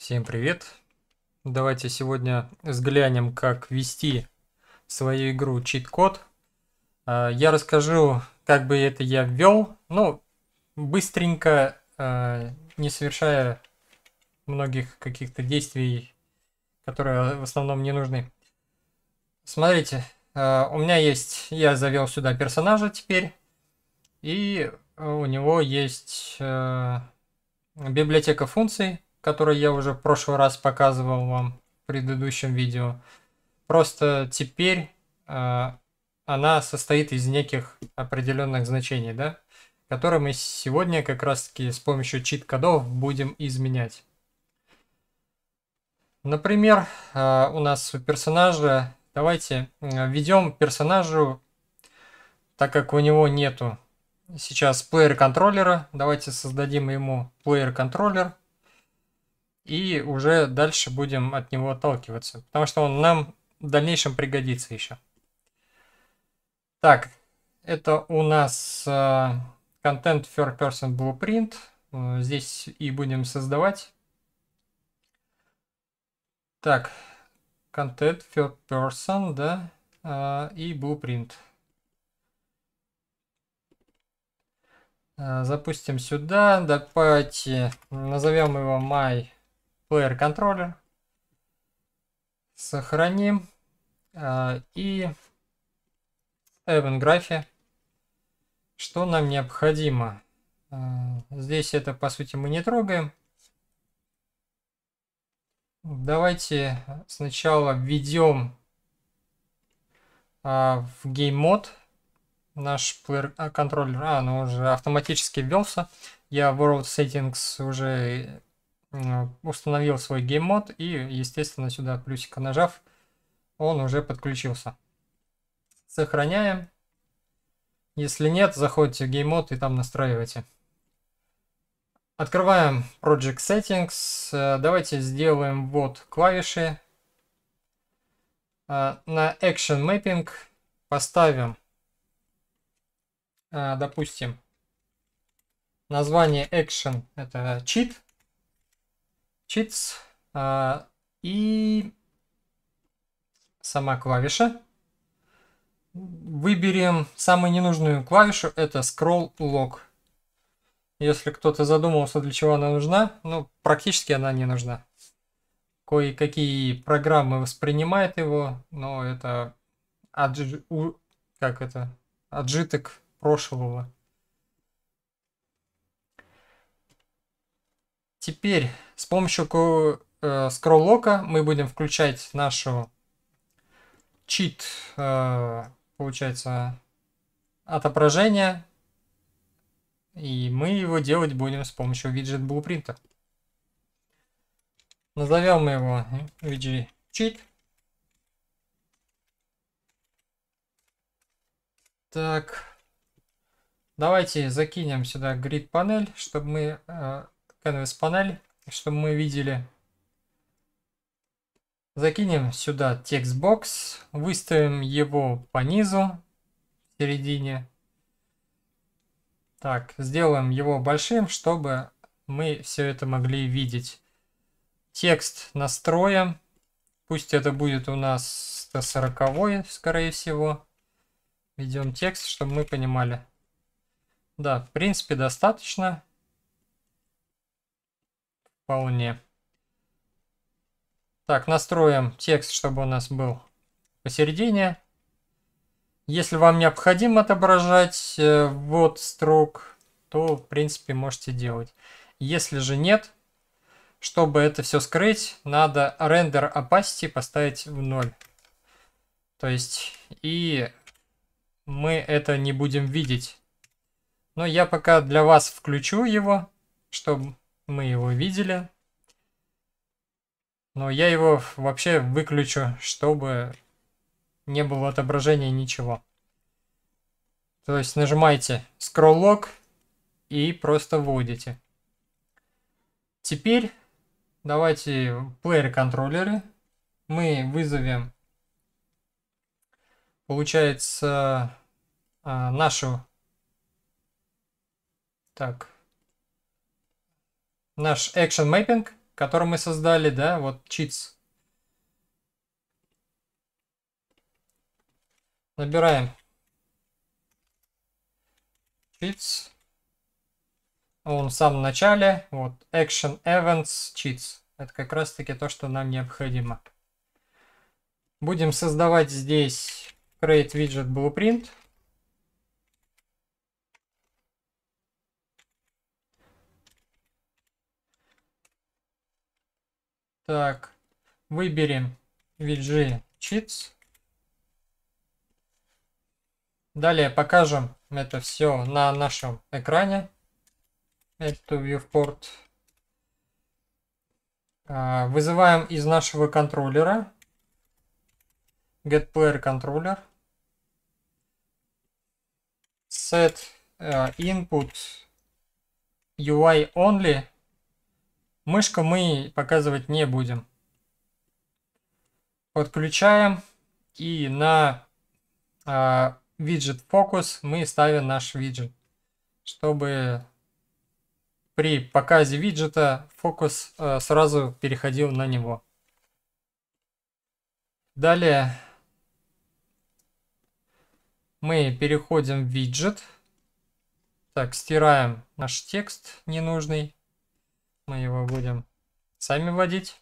Всем привет! Давайте сегодня взглянем, как ввести в свою игру чит-код. А, я расскажу, как бы это я ввел, ну, быстренько, а, не совершая многих каких-то действий, которые в основном не нужны. Смотрите, а, у меня есть, я завел сюда персонажа теперь, и у него есть библиотека функций, который я уже в прошлый раз показывал вам в предыдущем видео. Просто теперь э, она состоит из неких определенных значений, да, которые мы сегодня как раз таки с помощью чит-кодов будем изменять. Например, э, у нас у персонажа, давайте э, введем персонажу, так как у него нету сейчас плеер-контроллера, давайте создадим ему плеер-контроллер и уже дальше будем от него отталкиваться, потому что он нам в дальнейшем пригодится еще. Так, это у нас э, контент Third Person Blueprint. Э, здесь и будем создавать. Так, контент Third Person, да, э, и Blueprint. Запустим сюда, давайте назовем его My Player Controller Сохраним. А, и event графе. Что нам необходимо? А, здесь это, по сути, мы не трогаем. Давайте сначала введем а, в Game GameMod наш Player Controller А, ну уже автоматически ввелся. Я World Settings уже установил свой гейммод и, естественно, сюда плюсика нажав, он уже подключился. Сохраняем. Если нет, заходите в гейммод и там настраивайте. Открываем Project Settings. Э, давайте сделаем вот клавиши. Э, на Action Mapping поставим, э, допустим, название Action это чит cheats э, а, и сама клавиша. Выберем самую ненужную клавишу, это scroll lock. Если кто-то задумался, для чего она нужна, ну, практически она не нужна. Кое-какие программы воспринимают его, но это, отж... как это? отжиток прошлого. Теперь с помощью э, скроллока мы будем включать нашу чит, э, получается, отображение. И мы его делать будем с помощью виджет блупринта. Назовем его VG чит. Так, давайте закинем сюда грид панель, чтобы мы э, canvas панель, чтобы мы видели. Закинем сюда текст бокс, выставим его по низу, в середине. Так, сделаем его большим, чтобы мы все это могли видеть. Текст настроим. Пусть это будет у нас 140, скорее всего. Ведем текст, чтобы мы понимали. Да, в принципе, достаточно. Вполне. Так, настроим текст, чтобы у нас был посередине. Если вам необходимо отображать э, вот строк, то, в принципе, можете делать. Если же нет, чтобы это все скрыть, надо render opacity поставить в 0. То есть, и мы это не будем видеть. Но я пока для вас включу его, чтобы мы его видели. Но я его вообще выключу, чтобы не было отображения ничего. То есть нажимаете Scroll Lock и просто вводите. Теперь давайте плеер-контроллеры. Мы вызовем, получается, а, нашу... Так, наш action mapping, который мы создали, да, вот cheats. Набираем cheats. Он в самом начале, вот action events cheats. Это как раз таки то, что нам необходимо. Будем создавать здесь create widget blueprint. Так, выберем VG Cheats. Далее покажем это все на нашем экране. Это viewport. А, вызываем из нашего контроллера getPlayer controller set э, input UI only Мышку мы показывать не будем. Подключаем и на э, виджет фокус мы ставим наш виджет, чтобы при показе виджета фокус э, сразу переходил на него. Далее мы переходим в виджет. Так, стираем наш текст ненужный. Мы его будем сами вводить.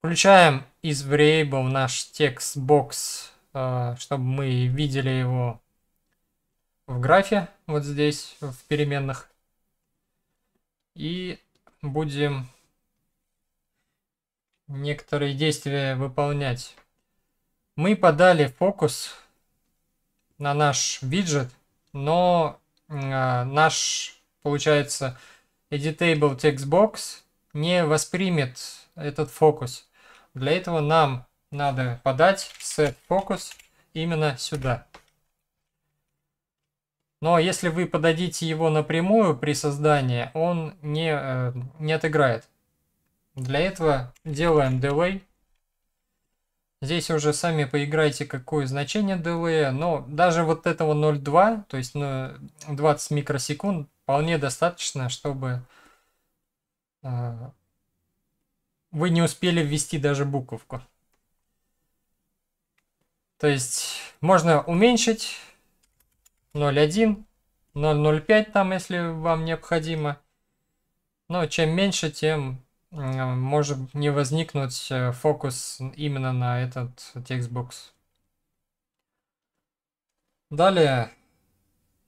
Включаем из в наш текст бокс, э, чтобы мы видели его в графе, вот здесь, в переменных. И будем некоторые действия выполнять. Мы подали фокус на наш виджет, но э, наш, получается, editable textbox не воспримет этот фокус. Для этого нам надо подать set focus именно сюда. Но если вы подадите его напрямую при создании, он не, э, не отыграет. Для этого делаем delay. Здесь уже сами поиграйте, какое значение delay, но даже вот этого 0.2, то есть 20 ну, микросекунд, вполне достаточно, чтобы э, вы не успели ввести даже буковку. То есть можно уменьшить 0.1, 0.05 там, если вам необходимо. Но чем меньше, тем э, может не возникнуть э, фокус именно на этот текстбокс. Далее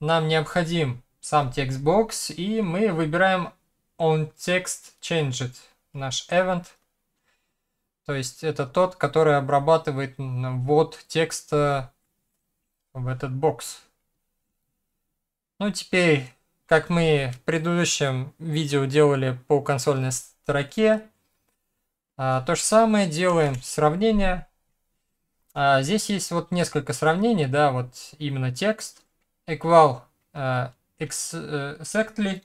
нам необходим сам текстбокс, и мы выбираем on text changed наш event. То есть это тот, который обрабатывает ввод текста в этот бокс. Ну теперь, как мы в предыдущем видео делали по консольной строке, а, то же самое делаем сравнение. А, здесь есть вот несколько сравнений, да, вот именно текст. Equal exactly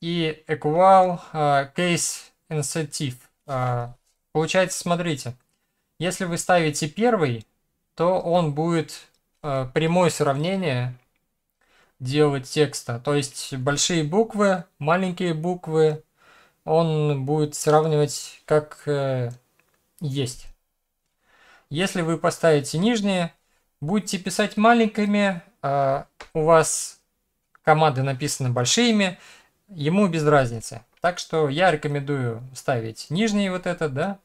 и equal э, case incentive. Э, получается, смотрите, если вы ставите первый, то он будет э, прямое сравнение делать текста. То есть большие буквы, маленькие буквы, он будет сравнивать как э, есть. Если вы поставите нижние, будете писать маленькими, э, у вас команды написаны большими, ему без разницы. Так что я рекомендую ставить нижний вот этот, да.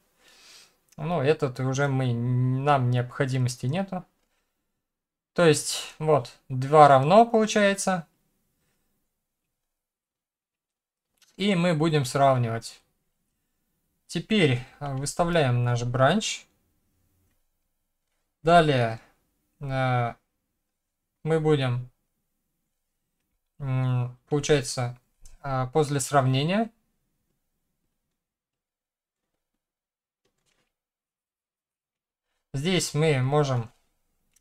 но ну, этот уже мы, нам необходимости нету. То есть, вот, 2 равно получается. И мы будем сравнивать. Теперь э, выставляем наш бранч. Далее э, мы будем получается, а, после сравнения здесь мы можем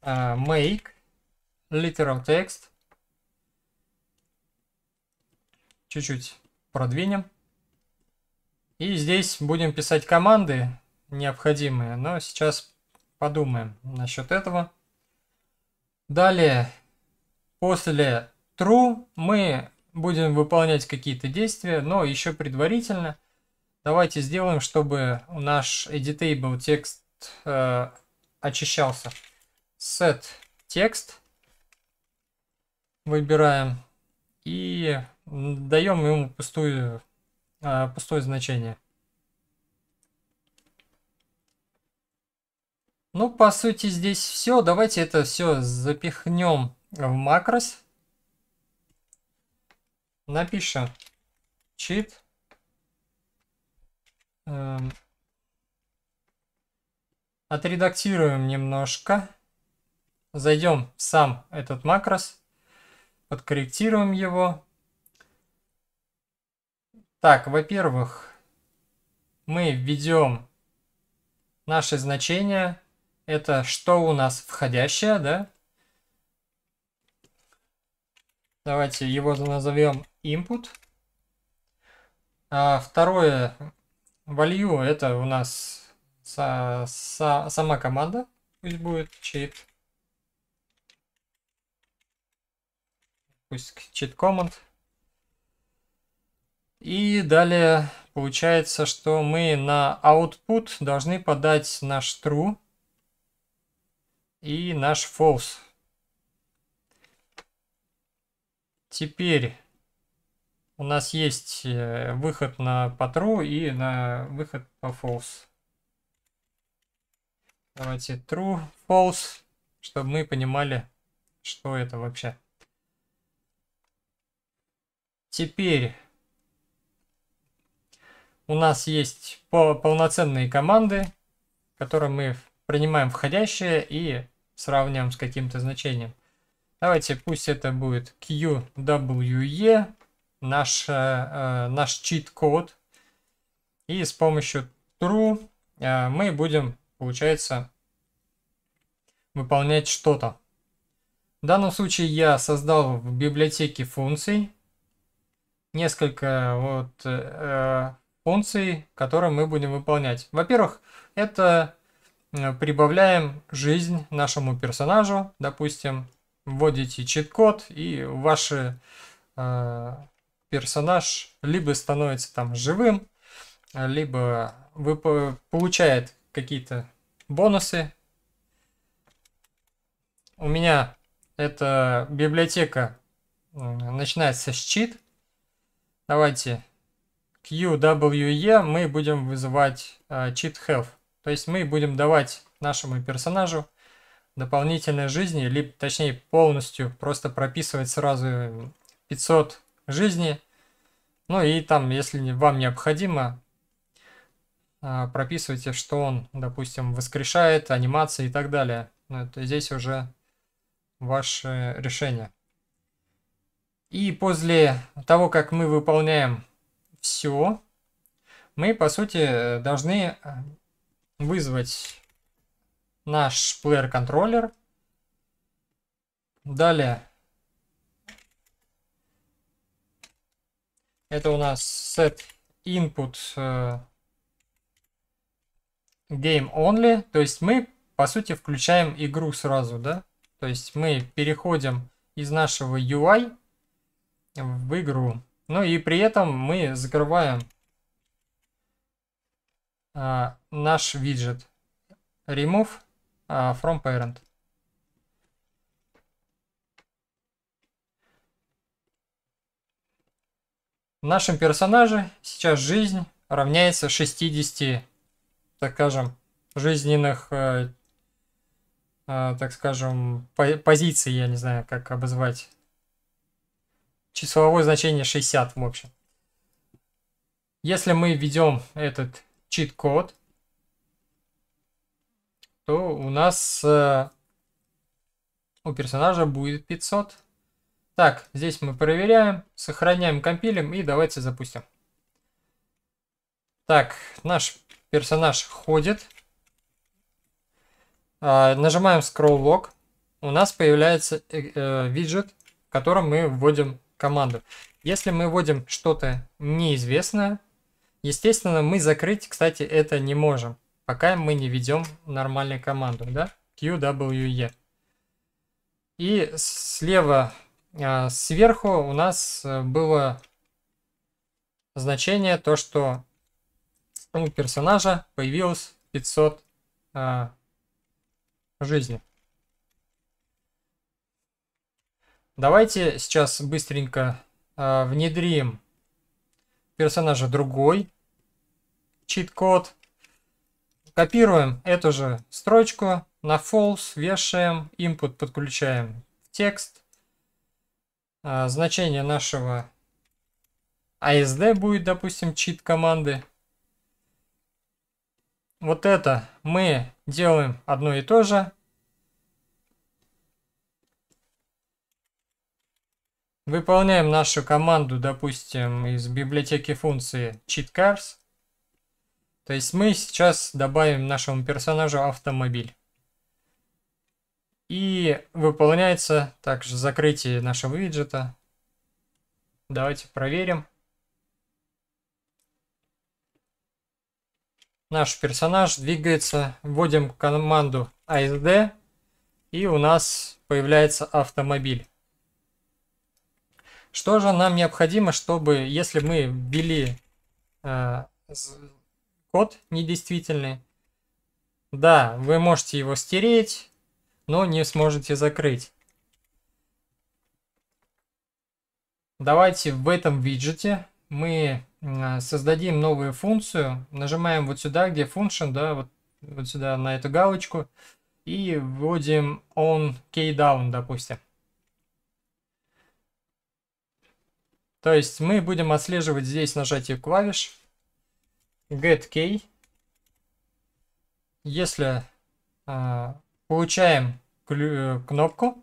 а, make literal text чуть-чуть продвинем. И здесь будем писать команды необходимые, но сейчас подумаем насчет этого. Далее, после true мы будем выполнять какие-то действия, но еще предварительно давайте сделаем, чтобы наш editable текст э, очищался. Set текст выбираем и даем ему пустую, э, пустое значение. Ну, по сути, здесь все. Давайте это все запихнем в макрос напишем чит эм, отредактируем немножко зайдем в сам этот макрос подкорректируем его так во-первых мы введем наши значения это что у нас входящее да Давайте его назовем input. А второе value это у нас со, со, сама команда. Пусть будет cheat. Пусть cheat command. И далее получается, что мы на output должны подать наш true и наш false. Теперь у нас есть э, выход на по true и на выход по false. Давайте true, false, чтобы мы понимали, что это вообще. Теперь у нас есть полноценные команды, которые мы принимаем входящие и сравниваем с каким-то значением. Давайте пусть это будет QWE, наш, э, э, наш чит-код. И с помощью true э, мы будем, получается, выполнять что-то. В данном случае я создал в библиотеке функций несколько вот э, функций, которые мы будем выполнять. Во-первых, это э, прибавляем жизнь нашему персонажу, допустим, вводите чит-код, и ваш э, персонаж либо становится там живым, либо вы получает какие-то бонусы. У меня эта библиотека э, начинается с чит. Давайте QWE мы будем вызывать э, cheat health. То есть мы будем давать нашему персонажу дополнительной жизни, либо точнее полностью просто прописывать сразу 500 э, жизней. Ну и там, если вам необходимо, а, прописывайте, что он, допустим, воскрешает, анимация и так далее. Но ну, это здесь уже ваше решение. И после того, как мы выполняем все, мы, по сути, э, должны э, вызвать наш плеер-контроллер. Далее. Это у нас set input э, game only. То есть мы, по сути, включаем игру сразу, да? То есть мы переходим из нашего UI в игру. Ну и при этом мы закрываем а, наш виджет. Remove а, from parent. В нашем персонаже сейчас жизнь равняется 60, так скажем, жизненных, э, э, так скажем, по позиций, я не знаю, как обозвать. Числовое значение 60, в общем. Если мы введем этот чит-код, то у нас э, у персонажа будет 500. Так, здесь мы проверяем, сохраняем, компилим и давайте запустим. Так, наш персонаж ходит. Э, нажимаем scroll Lock. У нас появляется э, э, виджет, в котором мы вводим команду. Если мы вводим что-то неизвестное, естественно, мы закрыть, кстати, это не можем пока мы не ведем нормальную команду, да, QWE. И слева, а, сверху у нас э, было значение то, что у персонажа появилось 500 э, жизни. Давайте сейчас быстренько э, внедрим персонажа другой чит-код Копируем эту же строчку на false, вешаем, input подключаем в текст. А, значение нашего ASD будет, допустим, чит команды. Вот это мы делаем одно и то же. Выполняем нашу команду, допустим, из библиотеки функции cheatCars. То есть мы сейчас добавим нашему персонажу автомобиль. И выполняется также закрытие нашего виджета. Давайте проверим. Наш персонаж двигается, вводим команду ASD, а и у нас появляется автомобиль. Что же нам необходимо, чтобы, если мы ввели э, код недействительный. Да, вы можете его стереть, но не сможете закрыть. Давайте в этом виджете мы а, создадим новую функцию. Нажимаем вот сюда, где function, да, вот, вот сюда на эту галочку. И вводим on keydown, допустим. То есть мы будем отслеживать здесь нажатие клавиш getKey. Если а, э, получаем кнопку,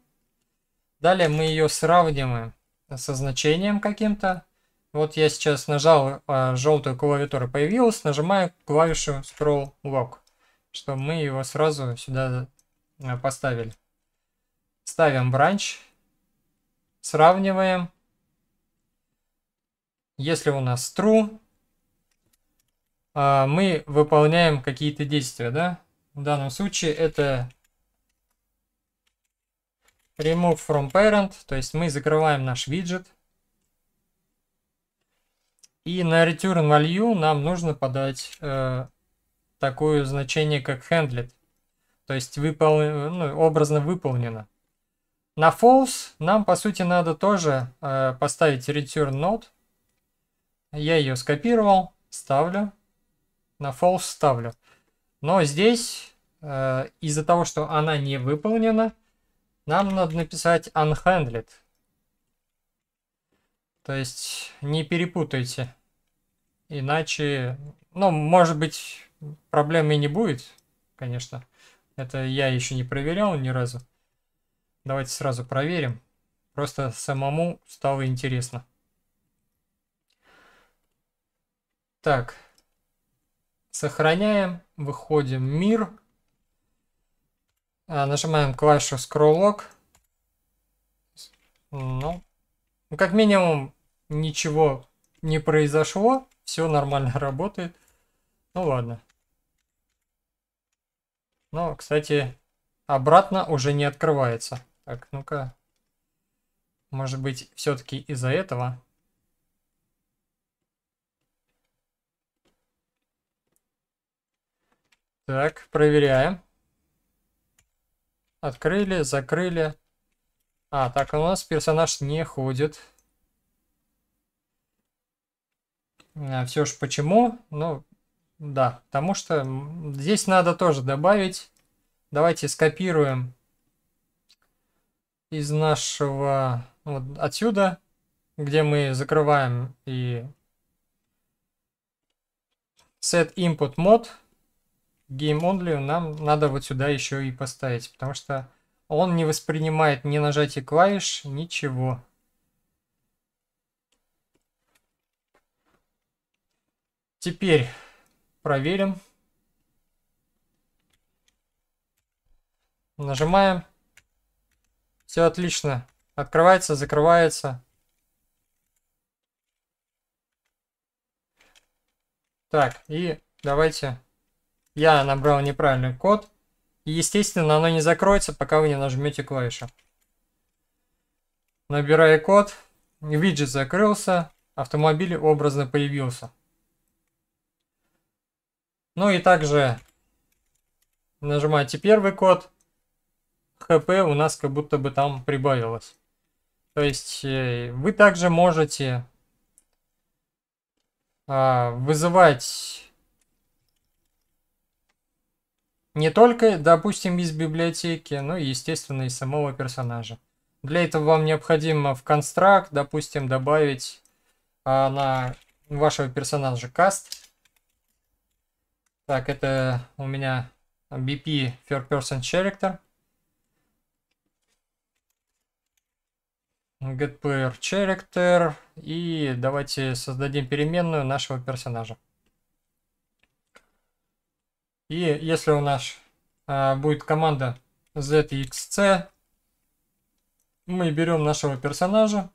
далее мы ее сравниваем э, со значением каким-то. Вот я сейчас нажал э, а, желтую клавиатуру, появилась, нажимаю клавишу scroll lock, чтобы мы его сразу сюда э, поставили. Ставим бранч, сравниваем. Если у нас true, а, мы выполняем какие-то действия, да? В данном случае это remove from parent, то есть мы закрываем наш виджет. И на return value нам нужно подать э, такое значение, как handled, то есть выпол... ну, образно выполнено. На false нам, по сути, надо тоже э, поставить return node. Я ее скопировал, ставлю на false ставлю. Но здесь, э, из-за того, что она не выполнена, нам надо написать unhandled. То есть не перепутайте. Иначе, ну, может быть, проблемы не будет, конечно. Это я еще не проверял ни разу. Давайте сразу проверим. Просто самому стало интересно. Так, Сохраняем, выходим мир. А, нажимаем клавишу ну, скроллок. Ну, как минимум ничего не произошло. Все нормально работает. Ну ладно. Ну, кстати, обратно уже не открывается. Так, ну-ка. Может быть, все-таки из-за этого. Так, проверяем. Открыли, закрыли. А, так, у нас персонаж не ходит. А, все ж почему? Ну, да, потому что здесь надо тоже добавить. Давайте скопируем из нашего... Ну, вот отсюда, где мы закрываем и set input mode. Game Only нам надо вот сюда еще и поставить, потому что он не воспринимает ни нажатие клавиш, ничего. Теперь проверим. Нажимаем. Все отлично. Открывается, закрывается. Так, и давайте я набрал неправильный код. И, естественно, оно не закроется, пока вы не нажмете клавишу. Набираю код. Виджет закрылся. Автомобиль образно появился. Ну и также нажимаете первый код. ХП у нас как будто бы там прибавилось. То есть э, вы также можете а, вызывать Не только, допустим, из библиотеки, но и, естественно, из самого персонажа. Для этого вам необходимо в констракт, допустим, добавить а, на вашего персонажа каст. Так, это у меня BP Fair Person Character. GetPlayer Character. И давайте создадим переменную нашего персонажа. И если у нас э, будет команда zxc, мы берем нашего персонажа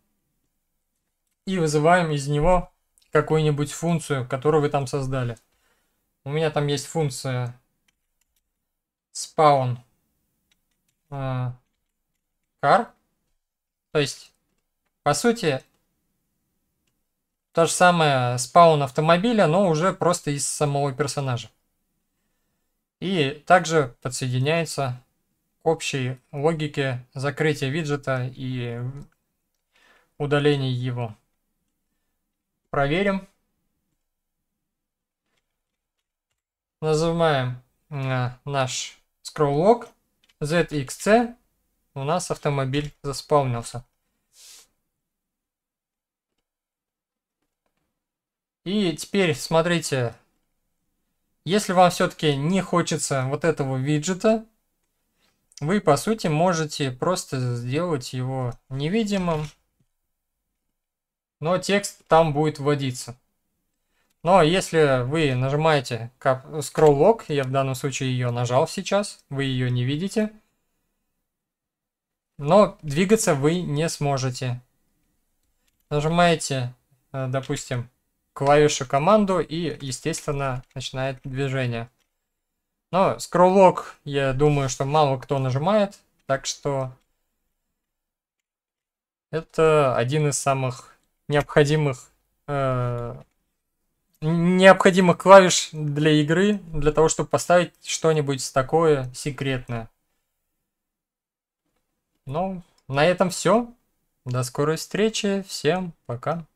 и вызываем из него какую-нибудь функцию, которую вы там создали. У меня там есть функция spawn э, car. То есть, по сути, то же самое спаун автомобиля, но уже просто из самого персонажа. И также подсоединяется к общей логике закрытия виджета и удаления его. Проверим. Нажимаем э, наш скроллог ZXC. У нас автомобиль заспавнился. И теперь смотрите, если вам все-таки не хочется вот этого виджета, вы по сути можете просто сделать его невидимым, но текст там будет вводиться. Но если вы нажимаете scroll lock, я в данном случае ее нажал сейчас, вы ее не видите, но двигаться вы не сможете. Нажимаете, э, допустим, клавишу команду и, естественно, начинает движение. Но скроллок, я думаю, что мало кто нажимает, так что это один из самых необходимых э, необходимых клавиш для игры, для того, чтобы поставить что-нибудь такое секретное. Ну, на этом все. До скорой встречи. Всем пока.